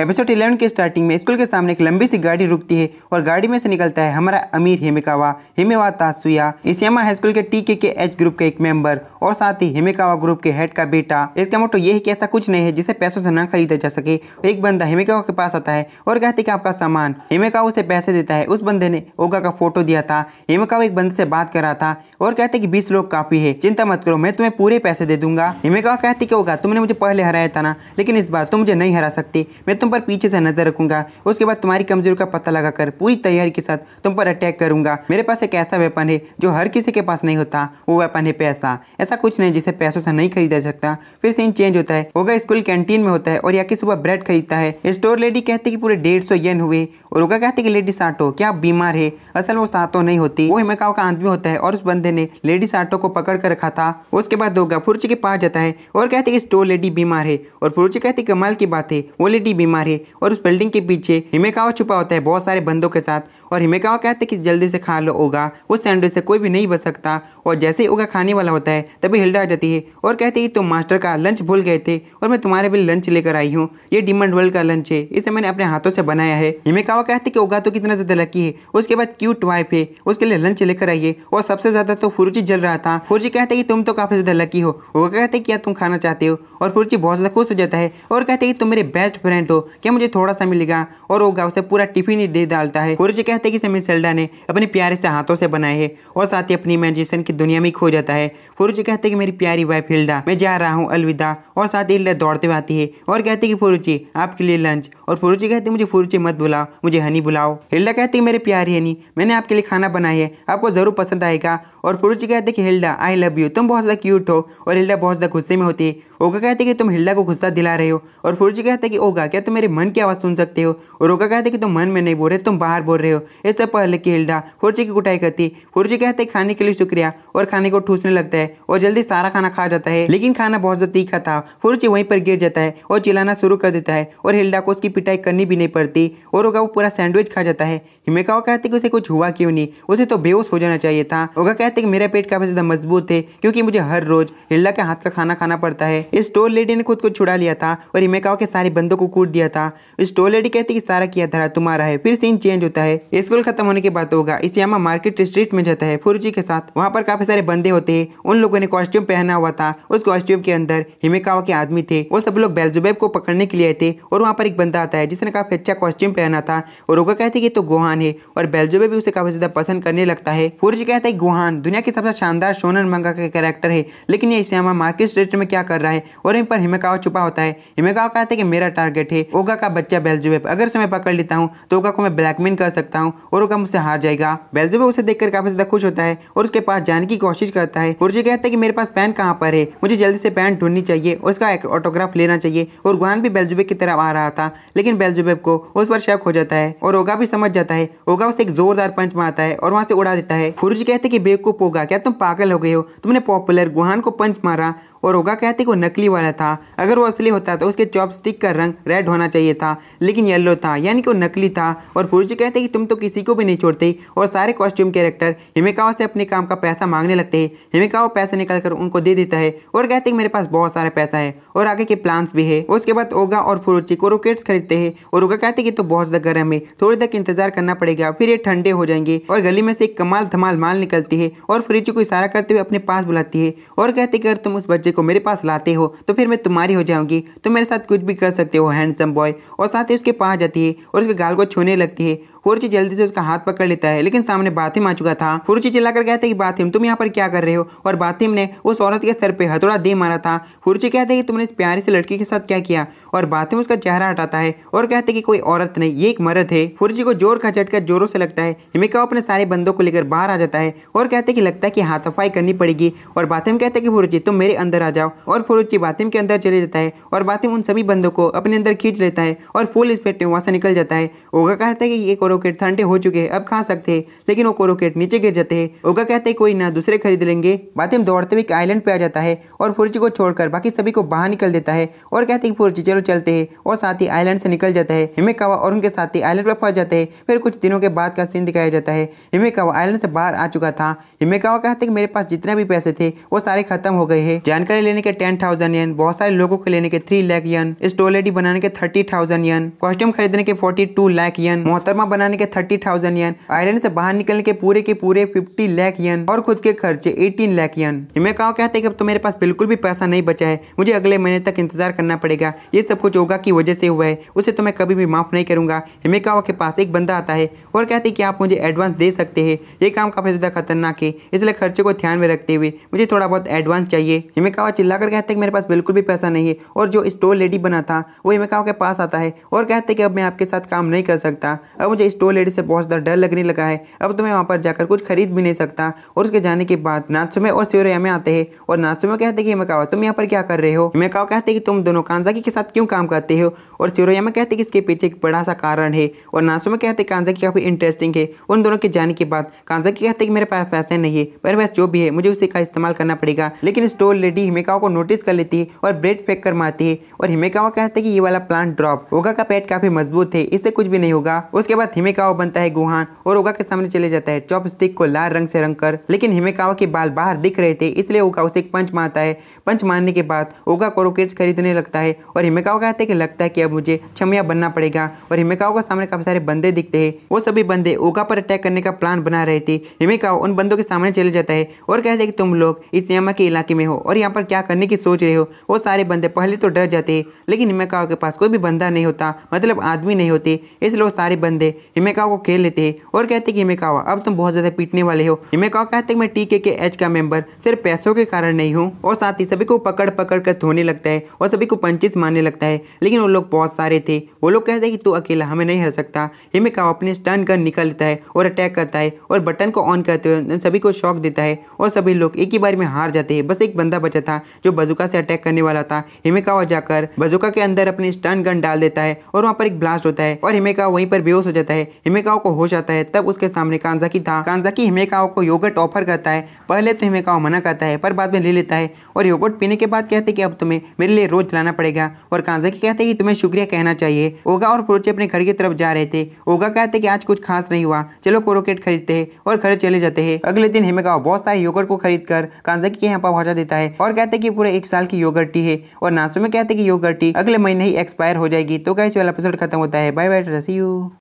episode eleven के starting में school के सामने एक लंबी सी गाड़ी रुकती है और गाड़ी में से निकलता है हमारा अमीर हेमिकावा हेमेवा तासुया हाई स्कूल के टी के के एच ग्रुप का एक मेंबर और साथ ही हेमिकावा ग्रुप के हेड का बेटा इसका मोटो यह है कि ऐसा कुछ नहीं है जिसे पैसों से न खरीदा जा सके एक बंदा हेमिकावा के पास आता है और कहते कि आपका सामान हेमिका उसे पैसे देता है उस बंदे ने ओगा का फोटो दिया था हेमिकावा एक बंदे से बात कर रहा था और कहते कि बीस लोग काफी है चिंता मत करो मैं तुम्हें पूरे पैसे दे दूंगा हेमिकावा कहती कि ओगा तुमने मुझे पहले हराया था ना लेकिन इस बार तुम मुझे नहीं हरा सकती मैं तुम पर पीछे से नजर रखूंगा उसके बाद तुम्हारी कमजोरी का पता लगाकर पूरी तैयारी के साथ तुम पर अटैक करूंगा मेरे पास एक ऐसा वेपन है जो हर किसी के पास नहीं होता वो वेपन है पैसा ऐसा कुछ नहीं जिसे पैसों से नहीं खरीदा जा सकता फिर सीन चेंज होता है होगा स्कूल कैंटीन में होता है और याकी सुबह ब्रेड खरीदता है स्टोर लेडी कहती की पूरे डेढ़ सौ येन हुए और होगा कहते की लेडी साटो क्या बीमार है असल वो सातो नहीं होती वो हिमाकाओ का आदमी होता है और उस बंदे ने लेडी साटो को पकड़ कर रखा था उसके बाद होगा फुर्ची के पास जाता है और कहते कि स्टोर लेडी बीमार है और फुर्ची कहती कमाल की बात है वो लेडी बीमार मारी और उस बिल्डिंग के पीछे हिमेकावा छुपा होता है बहुत सारे बंदों के साथ और कहा कहते हैं कि जल्दी से खा लो ओगा उस सैंडविच से कोई भी नहीं बच सकता और जैसे ही ओगा खाने वाला होता है तभी हिल्डा आ जाती है और कहती है कि तुम मास्टर का लंच भूल गए थे और मैं तुम्हारे भी लंच लेकर आई हूँ ये डिमंड वर्ल्ड का लंच है इसे मैंने अपने हाथों से बनाया है कहा कहते कि ओगा तो कितना ज़्यादा लकी है उसके बाद क्यूट वाइफ है उसके लिए लंच लेकर आइए और सबसे ज़्यादा तो फुरुची जल रहा था फुरुची कहते कि तुम तो काफ़ी ज़्यादा लकी हो ओगा कहते कि तुम खाना चाहते हो और फुरुची बहुत ज़्यादा खुश हो जाता है और कहते कि तुम मेरे बेस्ट फ्रेंड हो क्या मुझे थोड़ा सा मिलेगा और ओगा उसे पूरा टिफिन ही दे डालता है फुरुची कहते चाहते हैं कि समीर सेल्डा ने अपने प्यारे से हाथों से बनाए है और साथ ही अपनी इमेजिनेशन की दुनिया में खो जाता है फुरुची कहते हैं कि मेरी प्यारी वाइफ हिल्डा मैं जा रहा हूँ अलविदा और साथ ही हिल्डा दौड़ते हुए आती है और कहते हैं कि फुरुची आपके लिए लंच और फुरुची कहते हैं मुझे फुरुची मत बुलाओ मुझे हनी बुलाओ हिल्डा कहते हैं मेरी प्यारी हनी मैंने आपके लिए खाना बनाया है आपको ज़रूर पसंद आएगा और पुरुष कहते हैं कि हिल्डा आई लव यू तुम बहुत ज़्यादा क्यूट हो और हिल्डा बहुत ज़्यादा गुस्से में होती है ओगा कहते कि तुम हिल्डा को गुस्सा दिला रहे हो और पुरुष कहते हैं कि ओगा क्या तुम मेरे मन की आवाज़ सुन सकते हो और ओगा कहते हैं कि तुम मन में नहीं बोल रहे तुम बाहर बोल रहे हो इससे पहले कि हिल्डा हुर्जी की कुटाई करती हुर्जी कहते हैं खाने के लिए शुक्रिया और खाने को ठूसने लगता है और जल्दी सारा खाना खा जाता है लेकिन खाना बहुत ज़्यादा तीखा था हुर्जी वहीं पर गिर जाता है और चिल्लाना शुरू कर देता है और हिल्डा को उसकी पिटाई करनी भी नहीं पड़ती और होगा वो पूरा सैंडविच खा जाता है हिमेकावा कहते कि उसे कुछ हुआ क्यों नहीं उसे तो बेहोश हो जाना चाहिए था ओगा कहते कि मेरा पेट काफी ज्यादा मजबूत है क्योंकि मुझे हर रोज हिल्ला के हाथ का खाना खाना पड़ता है इस स्टोर लेडी ने खुद को छुड़ा लिया था और हिमेकावा के सारे बंदों को कूट दिया था स्टोर लेडी कहती कि सारा किया धरा तुम्हारा है फिर सीन चेंज होता है स्कूल खत्म होने के बाद होगा यामा मार्केट स्ट्रीट में जाता है फुरुजी के साथ वहाँ पर काफी सारे बंदे होते हैं उन लोगों ने कॉस्ट्यूम पहना हुआ था उस कॉस्ट्यूम के अंदर हिमेकावा के आदमी थे वो सब लोग बेलजुबेब को पकड़ने के लिए आए थे और वहाँ पर एक बंदा आता है जिसने काफी अच्छा कॉस्ट्यूम पहना था और वो कहते कि तो गोहान फैन है और बेल्जोबे भी उसे काफी ज्यादा पसंद करने लगता है फूर्ज कहता है गुहान दुनिया के सबसे शानदार शोनर मंगा का कैरेक्टर है लेकिन ये श्यामा मार्केट स्ट्रेट में क्या कर रहा है और इन पर हिमेकाव छुपा होता है हिमेकाव कहते हैं कि मेरा टारगेट है ओगा का बच्चा बेल्जोबे अगर से मैं पकड़ लेता हूँ तो ओगा को मैं ब्लैकमेल कर सकता हूँ और ओगा मुझसे हार जाएगा बेल्जोबे उसे देखकर काफी ज्यादा खुश होता है और उसके पास जाने की कोशिश करता है फूर्ज कहता है कि मेरे पास पैन कहाँ पर है मुझे जल्दी से पैन ढूंढनी चाहिए उसका एक ऑटोग्राफ लेना चाहिए और गुहान भी बेल्जुबेब की तरफ आ रहा था लेकिन बेल्जुबेब को उस पर शक हो जाता है और ओगा भी समझ जाता है होगा उसे एक जोरदार पंच मारता है और वहां से उड़ा देता है खुरुज कहते कि बेवकूफ होगा क्या तुम पागल हो गए हो तुमने पॉपुलर गुहान को पंच मारा और ओगा कहते कि वो नकली वाला था अगर वो असली होता तो उसके चॉपस्टिक का रंग रेड होना चाहिए था लेकिन येलो था यानी कि वो नकली था और पुरुष कहते कि तुम तो किसी को भी नहीं छोड़ते और सारे कॉस्ट्यूम कैरेक्टर हिमिकावा से अपने काम का पैसा मांगने लगते हैं हिमिकावा पैसा निकाल कर उनको दे देता है और कहते कि मेरे पास बहुत सारा पैसा है और आगे के प्लान्स भी है उसके बाद ओगा और फुरुची को रोकेट्स खरीदते हैं और ओगा कहते कि तो बहुत ज्यादा गर्म है थोड़ी तक इंतजार करना पड़ेगा फिर ये ठंडे हो जाएंगे और गली में से एक कमाल धमाल माल निकलती है और फुरुची को इशारा करते हुए अपने पास बुलाती है और कहते कि अगर तुम उस बच्चे को मेरे पास लाते हो तो फिर मैं तुम्हारी हो जाऊंगी तुम मेरे साथ कुछ भी कर सकते हो हैंडसम बॉय और साथ ही उसके पास जाती है और उसके गाल को छूने लगती है कुर्ची जल्दी से उसका हाथ पकड़ लेता है लेकिन सामने बाथिम आ चुका था कुर्ची चिल्लाकर कहता है कि बाथिम तुम यहाँ पर क्या कर रहे हो और बाथिम ने उस औरत के सर पर हथौड़ा दे मारा था कुर्ची कहते हैं कि तुमने इस प्यारी से लड़की के साथ क्या किया और बाथिम उसका चेहरा हटाता है और कहते कि कोई औरत नहीं ये एक मर्द है कुर्ची को जोर का झटका जोरों से लगता है हिमिका अपने सारे बंदों को लेकर बाहर आ जाता है और कहते कि लगता है कि हाथाफाई करनी पड़ेगी और बाथिम कहते कि फुरुची तुम मेरे अंदर आ जाओ और फुरुची बाथिम के अंदर चले जाता है और बाथिम उन सभी बंदों को अपने अंदर खींच लेता है और फूल इस पेट में वहां से निकल जाता है ओगा कहता है कि ये करो कोरोकेट ठंडे हो चुके हैं अब खा सकते हैं लेकिन वो कोरोकेट नीचे गिर जाते हैं ओगा कहते हैं कोई ना दूसरे खरीद लेंगे बाद में दौड़ते हुए एक आइलैंड पे आ जाता है और फुर्ची को छोड़कर बाकी सभी को बाहर निकल देता है और कहते हैं फुर्ची चलो चलते है और साथ ही आइलैंड से निकल जाता है हिमेकावा और उनके साथी आइलैंड पर फंस जाते हैं फिर कुछ दिनों के बाद का सीन दिखाया जाता है हिमेकावा आइलैंड से बाहर आ चुका था हिमेकावा कहते कि मेरे पास जितने भी पैसे थे वो सारे खत्म हो गए हैं जानकारी लेने के टेन थाउजेंड बहुत सारे लोगों को लेने के थ्री लाख यन स्टोलेडी बनाने के थर्टी थाउजेंड यन कॉस्ट्यूम खरीदने के फोर्टी टू लाख यन मोहतरमा बनाने के थर्टी थाउजेंड यन आयरलैंड से बाहर निकलने के पूरे के पूरे फिफ्टी लाख यन और खुद के खर्चे एटीन लाख यन मैं कहा कहते हैं कि अब तो मेरे पास बिल्कुल भी पैसा नहीं बचा है मुझे अगले महीने तक इंतजार करना पड़ेगा ये सब कुछ योगा की वजह से हुआ है उसे तो मैं कभी भी माफ़ नहीं करूँगा हिमेकावा के पास एक बंदा आता है और कहते कि आप मुझे एडवांस दे सकते हैं ये काम काफ़ी ज़्यादा खतरनाक है इसलिए खर्चे को ध्यान में रखते हुए मुझे थोड़ा बहुत एडवांस चाहिए हिमे चिल्ला कर कहते कि मेरे पास बिल्कुल भी पैसा नहीं है और जो स्टोर लेडी बना था वो हिमेकावा के पास आता है और कहते कि अब मैं आपके साथ काम नहीं कर सकता अब मुझे मुझे स्टोर लेडी से बहुत ज़्यादा डर लगने लगा है अब तो मैं वहाँ पर जाकर कुछ खरीद भी नहीं सकता और उसके जाने के बाद नाथसुमे और सियोरिया में आते हैं और नाथसुमे कहते हैं कि मेकावा तुम यहाँ पर क्या कर रहे हो मेकावा कहते कि तुम दोनों कांजाकी के साथ क्यों काम करते हो और सियोरिया में कहते कि इसके पीछे एक बड़ा सा कारण है और नाथसुमे कहते कांजाकी काफ़ी इंटरेस्टिंग है उन दोनों के जाने के बाद कांजाकी कहते कि मेरे पास पैसे नहीं है पर वह जो भी है मुझे उसी का इस्तेमाल करना पड़ेगा लेकिन स्टोर लेडी हिमेकावा को नोटिस कर लेती है और ब्रेड फेंक कर मारती है और हिमेकावा कहते हैं कि ये वाला प्लांट ड्रॉप होगा का पेट काफ़ी मजबूत है इससे कुछ भी नहीं होगा उसके बाद हिमेकावा बनता है गुहान और ओगा के सामने चले जाता है चॉप स्टिक को लाल रंग से रंग कर लेकिन हिमेकावा के बाल बाहर दिख रहे थे इसलिए ओगा उसे एक पंच मारता है पंच मारने के बाद ओगा को रॉकेट्स खरीदने लगता है और हिमेकावा कहते हैं कि लगता है कि अब मुझे छमिया बनना पड़ेगा और हिमेकावा के सामने काफी सारे बंदे दिखते हैं वो सभी बंदे ओगा पर अटैक करने का प्लान बना रहे थे हिमेकावा उन बंदों के सामने चले जाता है और कहते हैं कि तुम लोग इस यामा के इलाके में हो और यहाँ पर क्या करने की सोच रहे हो वो सारे बंदे पहले तो डर जाते हैं लेकिन हिमेकावा के पास कोई भी बंदा नहीं होता मतलब आदमी नहीं होते इसलिए वो सारे बंदे हिमेकावा को खेल लेते हैं और कहते कि हिमेकावा अब तुम बहुत ज़्यादा पीटने वाले हो हिमेकावा कहते मैं टीके के एच का मेंबर सिर्फ पैसों के कारण नहीं हूँ और साथ ही सभी को पकड़ पकड़ कर धोने लगता है और सभी को पंचिस मारने लगता है लेकिन वो लोग बहुत सारे थे वो लोग कहते हैं कि तू अकेला हमें नहीं हर सकता हिमेकावा अपने स्टन गन निकलता लेता है और अटैक करता है और बटन को ऑन करते हुए सभी को शौक देता है और सभी लोग एक ही बार में हार जाते हैं बस एक बंदा बचा था जो बजुका से अटैक करने वाला था हिमेकावा जाकर बजुका के अंदर अपनी स्टन गन डाल देता है और वहाँ पर एक ब्लास्ट होता है और हिमेकावा वहीं पर बेहोश हो जाता है हिमेकाओ को होश आता है तब उसके सामने कांजाकी था कांजाकी हिमेकाओ को योगर्ट ऑफर करता है पहले तो हिमेकाओ मना करता है पर बाद में ले लेता है और योगर्ट पीने के बाद कहते कि अब तुम्हें मेरे लिए रोज लाना पड़ेगा और कांजाकी कहते कि तुम्हें शुक्रिया कहना चाहिए ओगा और कुरोचे अपने घर की तरफ जा रहे थे ओगा कहते कि आज कुछ खास नहीं हुआ चलो कोरोकेट खरीदते है और घर चले जाते हैं अगले दिन हिमेकाओ बहुत सारे योगर्ट को खरीद कर कांजाकी के यहाँ पर पहुंचा देता है और कहते कि पूरे एक साल की योगर्ट है और नासू में कहते कि योगर्ट अगले महीने ही एक्सपायर हो जाएगी तो कैसे वाला एपिसोड खत्म होता है बाय बाय रसी यू